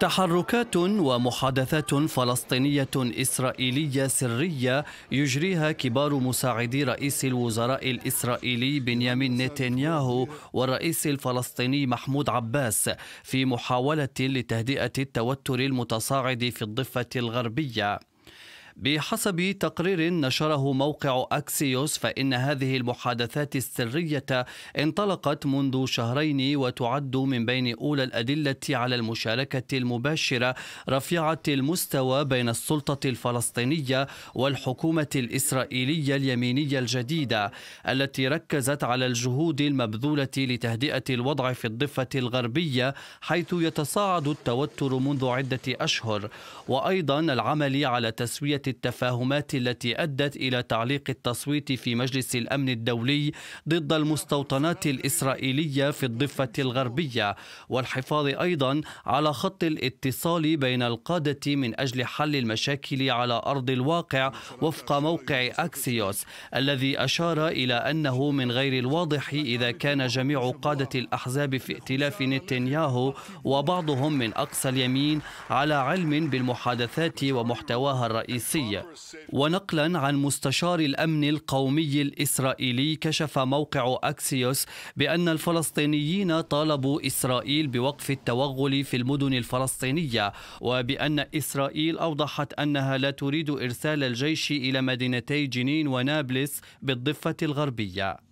تحركات ومحادثات فلسطينية إسرائيلية سرية يجريها كبار مساعدي رئيس الوزراء الإسرائيلي بنيامين نتنياهو والرئيس الفلسطيني محمود عباس في محاولة لتهدئة التوتر المتصاعد في الضفة الغربية بحسب تقرير نشره موقع أكسيوس فإن هذه المحادثات السرية انطلقت منذ شهرين وتعد من بين أولى الأدلة على المشاركة المباشرة رفيعة المستوى بين السلطة الفلسطينية والحكومة الإسرائيلية اليمينية الجديدة التي ركزت على الجهود المبذولة لتهدئة الوضع في الضفة الغربية حيث يتصاعد التوتر منذ عدة أشهر وأيضا العمل على تسوية التفاهمات التي أدت إلى تعليق التصويت في مجلس الأمن الدولي ضد المستوطنات الإسرائيلية في الضفة الغربية والحفاظ أيضا على خط الاتصال بين القادة من أجل حل المشاكل على أرض الواقع وفق موقع أكسيوس الذي أشار إلى أنه من غير الواضح إذا كان جميع قادة الأحزاب في ائتلاف نتنياهو وبعضهم من أقصى اليمين على علم بالمحادثات ومحتواها الرئيسي الرئاسي ونقلا عن مستشار الامن القومي الاسرائيلي كشف موقع اكسيوس بان الفلسطينيين طالبوا اسرائيل بوقف التوغل في المدن الفلسطينيه وبان اسرائيل اوضحت انها لا تريد ارسال الجيش الى مدينتي جنين ونابلس بالضفه الغربيه